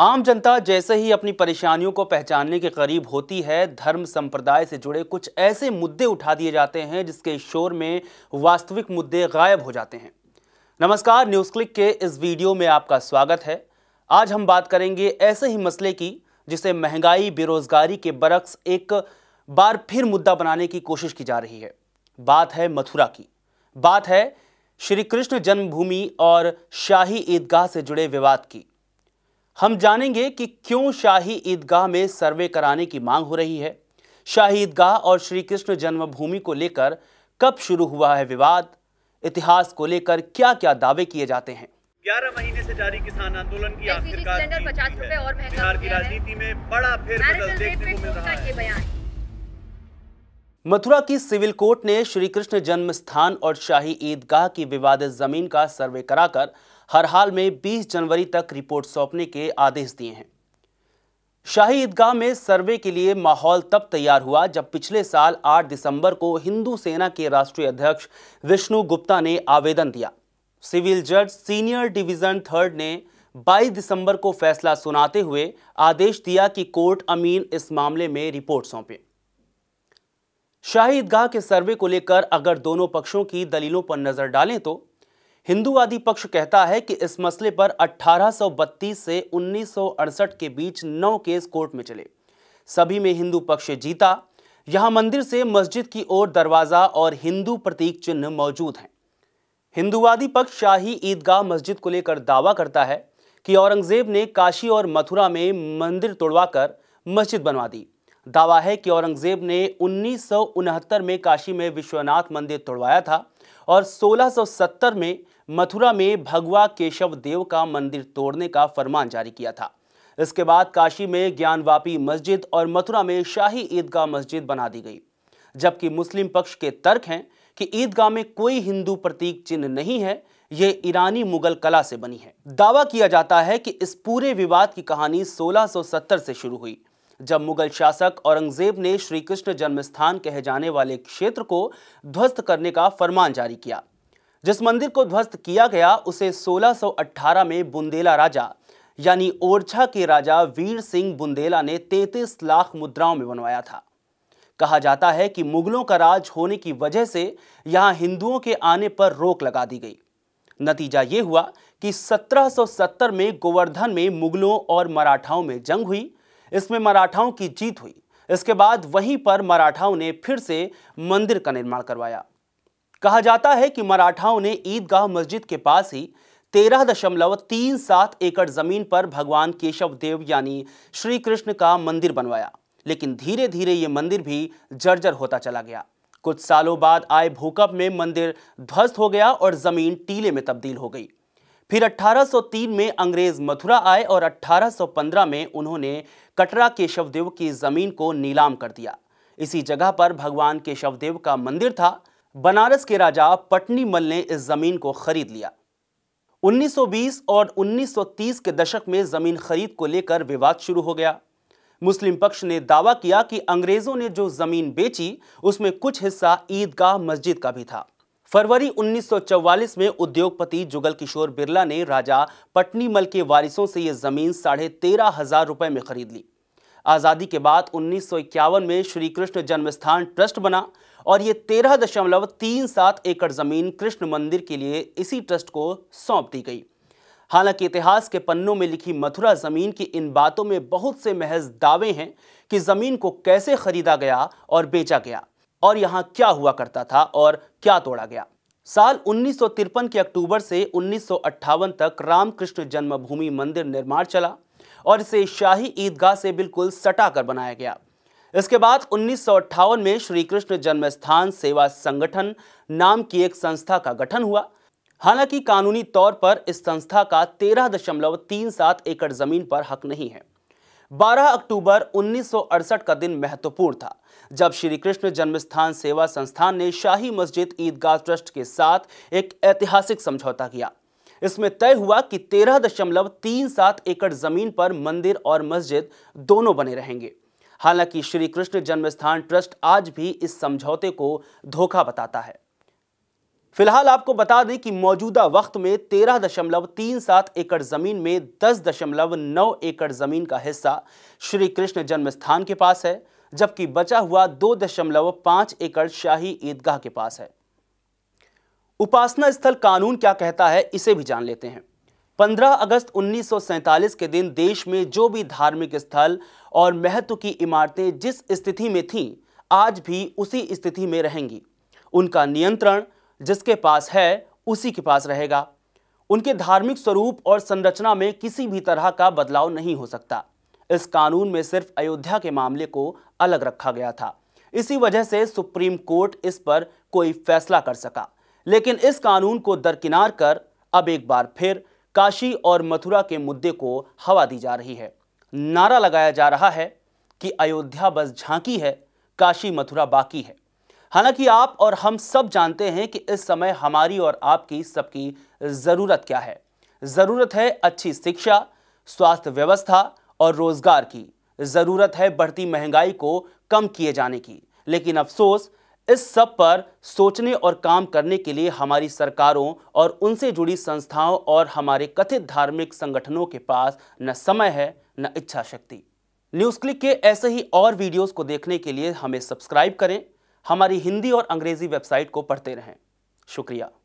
आम जनता जैसे ही अपनी परेशानियों को पहचानने के करीब होती है धर्म संप्रदाय से जुड़े कुछ ऐसे मुद्दे उठा दिए जाते हैं जिसके शोर में वास्तविक मुद्दे गायब हो जाते हैं नमस्कार न्यूज़ क्लिक के इस वीडियो में आपका स्वागत है आज हम बात करेंगे ऐसे ही मसले की जिसे महंगाई बेरोजगारी के बरक्स एक बार फिर मुद्दा बनाने की कोशिश की जा रही है बात है मथुरा की बात है श्री कृष्ण जन्मभूमि और शाही ईदगाह से जुड़े विवाद की हम जानेंगे कि क्यों शाही ईदगाह में सर्वे कराने की मांग हो रही है शाही ईदगाह और श्री कृष्ण जन्मभूमि को लेकर कब शुरू हुआ है विवाद इतिहास को लेकर क्या क्या दावे किए जाते हैं ग्यारह महीने से जारी किसान आंदोलन की आखिरकार बिहार की राजनीति में बड़ा फिर मथुरा की सिविल कोर्ट ने श्री कृष्ण जन्म स्थान और शाही ईदगाह की विवादित जमीन का सर्वे कराकर हर हाल में 20 जनवरी तक रिपोर्ट सौंपने के आदेश दिए हैं शाही ईदगाह में सर्वे के लिए माहौल तब तैयार हुआ जब पिछले साल 8 दिसंबर को हिंदू सेना के राष्ट्रीय अध्यक्ष विष्णु गुप्ता ने आवेदन दिया सिविल जज सीनियर डिवीजन थर्ड ने 22 दिसंबर को फैसला सुनाते हुए आदेश दिया कि कोर्ट अमीन इस मामले में रिपोर्ट सौंपे शाही ईदगाह के सर्वे को लेकर अगर दोनों पक्षों की दलीलों पर नजर डालें तो हिंदूवादी पक्ष कहता है कि इस मसले पर 1832 से 1968 के बीच नौ केस कोर्ट में चले सभी में हिंदू पक्ष जीता यहां मंदिर से मस्जिद की ओर दरवाज़ा और हिंदू प्रतीक चिन्ह मौजूद हैं हिंदूवादी पक्ष शाही ईदगाह मस्जिद को लेकर दावा करता है कि औरंगजेब ने काशी और मथुरा में मंदिर तोड़वाकर मस्जिद बनवा दी दावा है कि औरंगजेब ने उन्नीस में काशी में विश्वनाथ मंदिर तोड़वाया था और 1670 में मथुरा में भगवा केशव देव का मंदिर तोड़ने का फरमान जारी किया था इसके बाद काशी में ज्ञानवापी मस्जिद और मथुरा में शाही ईदगाह मस्जिद बना दी गई जबकि मुस्लिम पक्ष के तर्क हैं कि ईदगाह में कोई हिंदू प्रतीक चिन्ह नहीं है ये ईरानी मुगल कला से बनी है दावा किया जाता है कि इस पूरे विवाद की कहानी 1670 से शुरू हुई जब मुगल शासक औरंगजेब ने श्री कृष्ण जन्मस्थान कहे जाने वाले क्षेत्र को ध्वस्त करने का फरमान जारी किया जिस मंदिर को ध्वस्त किया गया उसे 1618 में बुंदेला राजा यानी ओरछा के राजा वीर सिंह बुंदेला ने 33 लाख मुद्राओं में बनवाया था कहा जाता है कि मुगलों का राज होने की वजह से यहां हिंदुओं के आने पर रोक लगा दी गई नतीजा ये हुआ कि 1770 में गोवर्धन में मुगलों और मराठाओं में जंग हुई इसमें मराठाओं की जीत हुई इसके बाद वहीं पर मराठाओं ने फिर से मंदिर का निर्माण करवाया कहा जाता है कि मराठाओं ने ईदगाह मस्जिद के पास ही तेरह दशमलव तीन सात एकड़ जमीन पर भगवान केशव देव यानी श्री कृष्ण का मंदिर बनवाया लेकिन धीरे धीरे ये मंदिर भी जर्जर होता चला गया कुछ सालों बाद आए भूकंप में मंदिर ध्वस्त हो गया और जमीन टीले में तब्दील हो गई फिर 1803 में अंग्रेज मथुरा आए और 1815 में उन्होंने कटरा केशवदेव की जमीन को नीलाम कर दिया इसी जगह पर भगवान केशवदेव का मंदिर था बनारस के राजा पटनी मल ने इस जमीन को खरीद लिया 1920 और 1930 के दशक में जमीन खरीद को लेकर विवाद शुरू हो गया मुस्लिम पक्ष ने दावा किया कि अंग्रेजों ने जो जमीन बेची उसमें कुछ हिस्सा ईदगाह मस्जिद का भी था फरवरी 1944 में उद्योगपति जुगल किशोर बिरला ने राजा पटनी मल के वारिसों से यह जमीन साढ़े तेरह हजार रुपए में खरीद ली आज़ादी के बाद उन्नीस में श्री कृष्ण जन्मस्थान ट्रस्ट बना और ये तेरह दशमलव तीन सात एकड़ ज़मीन कृष्ण मंदिर के लिए इसी ट्रस्ट को सौंप दी गई हालांकि इतिहास के पन्नों में लिखी मथुरा ज़मीन की इन बातों में बहुत से महज दावे हैं कि ज़मीन को कैसे खरीदा गया और बेचा गया और यहाँ क्या हुआ करता था और क्या तोड़ा गया साल उन्नीस के अक्टूबर से उन्नीस तक रामकृष्ण जन्मभूमि मंदिर निर्माण चला और इसे शाही ईदगाह से बिल्कुल सटा कर बनाया गया इसके बाद उन्नीस में श्री कृष्ण जन्मस्थान सेवा संगठन नाम की एक संस्था का गठन हुआ हालांकि कानूनी तौर पर इस संस्था का तेरह दशमलव तीन सात एकड़ जमीन पर हक नहीं है 12 अक्टूबर 1968 का दिन महत्वपूर्ण था जब श्री कृष्ण जन्मस्थान सेवा संस्थान ने शाही मस्जिद ईदगाह ट्रस्ट के साथ एक ऐतिहासिक समझौता किया इसमें तय हुआ कि तेरह दशमलव तीन सात एकड़ जमीन पर मंदिर और मस्जिद दोनों बने रहेंगे हालांकि श्री कृष्ण जन्मस्थान ट्रस्ट आज भी इस समझौते को धोखा बताता है फिलहाल आपको बता दें कि मौजूदा वक्त में तेरह दशमलव तीन सात एकड़ जमीन में दस दशमलव नौ एकड़ जमीन का हिस्सा श्री कृष्ण जन्मस्थान के पास है जबकि बचा हुआ दो दशमलव पांच एकड़ शाही ईदगाह के पास है उपासना स्थल कानून क्या कहता है इसे भी जान लेते हैं 15 अगस्त 1947 के दिन देश में जो भी धार्मिक स्थल और महत्व की इमारतें जिस स्थिति में थीं आज भी उसी स्थिति में रहेंगी उनका नियंत्रण जिसके पास है उसी के पास रहेगा उनके धार्मिक स्वरूप और संरचना में किसी भी तरह का बदलाव नहीं हो सकता इस कानून में सिर्फ अयोध्या के मामले को अलग रखा गया था इसी वजह से सुप्रीम कोर्ट इस पर कोई फैसला कर सका लेकिन इस कानून को दरकिनार कर अब एक बार फिर काशी और मथुरा के मुद्दे को हवा दी जा रही है नारा लगाया जा रहा है कि अयोध्या बस झांकी है काशी मथुरा बाकी है हालांकि आप और हम सब जानते हैं कि इस समय हमारी और आपकी सबकी ज़रूरत क्या है ज़रूरत है अच्छी शिक्षा स्वास्थ्य व्यवस्था और रोज़गार की ज़रूरत है बढ़ती महंगाई को कम किए जाने की लेकिन अफसोस इस सब पर सोचने और काम करने के लिए हमारी सरकारों और उनसे जुड़ी संस्थाओं और हमारे कथित धार्मिक संगठनों के पास न समय है न इच्छा शक्ति न्यूज़ क्लिक के ऐसे ही और वीडियोस को देखने के लिए हमें सब्सक्राइब करें हमारी हिंदी और अंग्रेज़ी वेबसाइट को पढ़ते रहें शुक्रिया